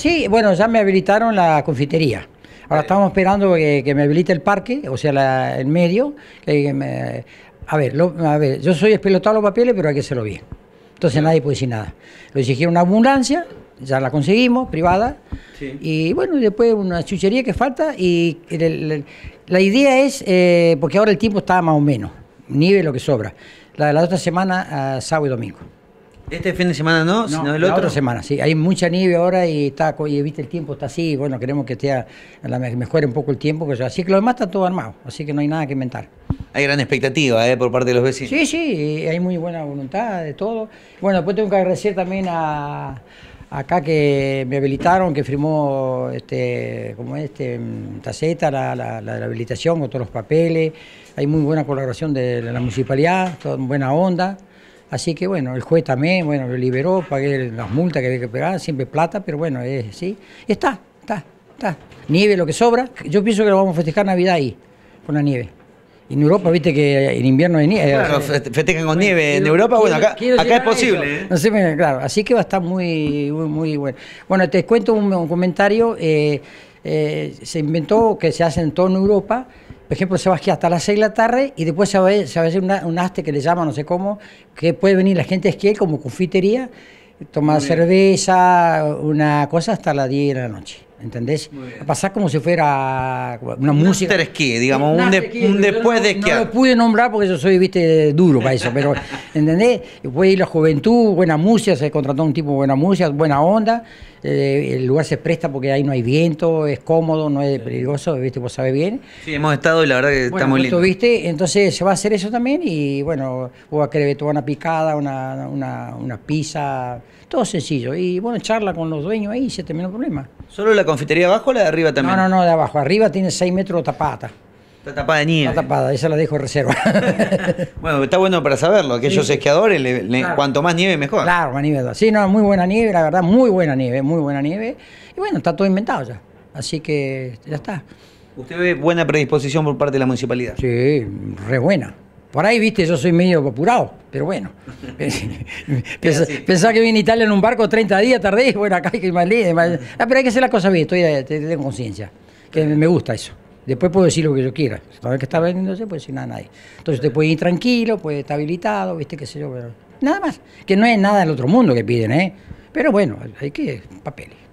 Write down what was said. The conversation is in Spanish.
Sí, bueno, ya me habilitaron la confitería. Ahora estamos esperando que, me habilite el parque, o sea, el medio. a, ver, a ver, yo soy espelotado los papeles, pero hay que hacerlo bien. Entonces nadie puede decir nada. Lo exigieron una ambulancia, ya la conseguimos, privada. Y bueno, después una chuchería que falta. Y la idea es, eh, porque ahora el tiempo está más o menos, nieve lo que sobra. La de otra semana, ah, sábado y domingo. Este fin de semana no, sino el otro. semana, sí. Hay mucha nieve ahora y está, y viste, el tiempo está así. Bueno, queremos que mejore un poco el tiempo. Que así que lo demás está todo armado, así que no hay nada que inventar. Hay gran expectativa ¿eh? por parte de los vecinos. Sí, sí, hay muy buena voluntad de todo. Bueno, después tengo que agradecer también a, acá que me habilitaron, que firmó este, como este, mm, Taceta, la, habilitación con todos los papeles. Hay muy buena colaboración de la municipalidad, toda buena onda. Así que bueno, el juez también, bueno, lo liberó, pagué las multas que había que pagar, siempre plata, pero bueno, sí. Está, está, está. Nieve lo que sobra. Yo pienso que lo vamos a festejar Navidad ahí, con la nieve. En Europa, viste que en invierno hay nieve. Claro, eh, festejan con nieve. En Europa, bueno, acá, es posible. ¿eh? No sé, claro, así que va a estar muy, muy, bueno. Bueno, te cuento un, comentario. Eh, se inventó que se hace en toda Europa por ejemplo, se va a esquiar hasta las 6 de la tarde y después se va a, hacer un aste que le llama, no sé cómo, que puede venir la gente a esquiar como confitería, tomar cerveza, una cosa hasta las 10 de la noche. ¿Entendés? pasar como si fuera una música. After esquí digamos, un, después de esquiar. No lo pude nombrar porque yo soy, viste, duro para eso, pero ¿entendés? ir la juventud, buena música, se contrató un tipo buena música, buena onda, eh, el lugar se presta porque ahí no hay viento, es cómodo, no es peligroso, viste, vos sabés bien. Sí, hemos estado y la verdad que está muy lindo. viste, entonces se va a hacer eso también y bueno, vos querer una picada, una, una, una pizza, todo sencillo. Y bueno, charla con los dueños ahí y se termina el problema. ¿Solo la confitería abajo o la de arriba también? No, no, no, de abajo. Arriba tiene 6 metros de tapata. Está tapada de nieve. Está tapada, esa la dejo reserva. bueno, está bueno para saberlo. Aquellos esquiadores, cuanto más nieve, mejor. Claro, más nieve. Sí, no, muy buena nieve, la verdad, muy buena nieve, muy buena nieve. Y bueno, está todo inventado ya. Así que ya está. ¿Usted ve buena predisposición por parte de la municipalidad? Sí, re buena. Por ahí, viste, yo soy medio apurado, pero bueno. pensá, que vine a Italia en un barco 30 días, tardé, bueno, acá hay que ir Más... Ah, pero hay que hacer las cosas bien, estoy, tengo conciencia, que me gusta eso. Después puedo decir lo que yo quiera. Todo que está vendiéndose, puedo decir nada a nadie. Entonces te puede ir tranquilo, puede estar habilitado, viste, qué sé yo. Pero nada más. Que no es nada del otro mundo que piden, ¿eh? Pero bueno, hay que papeles.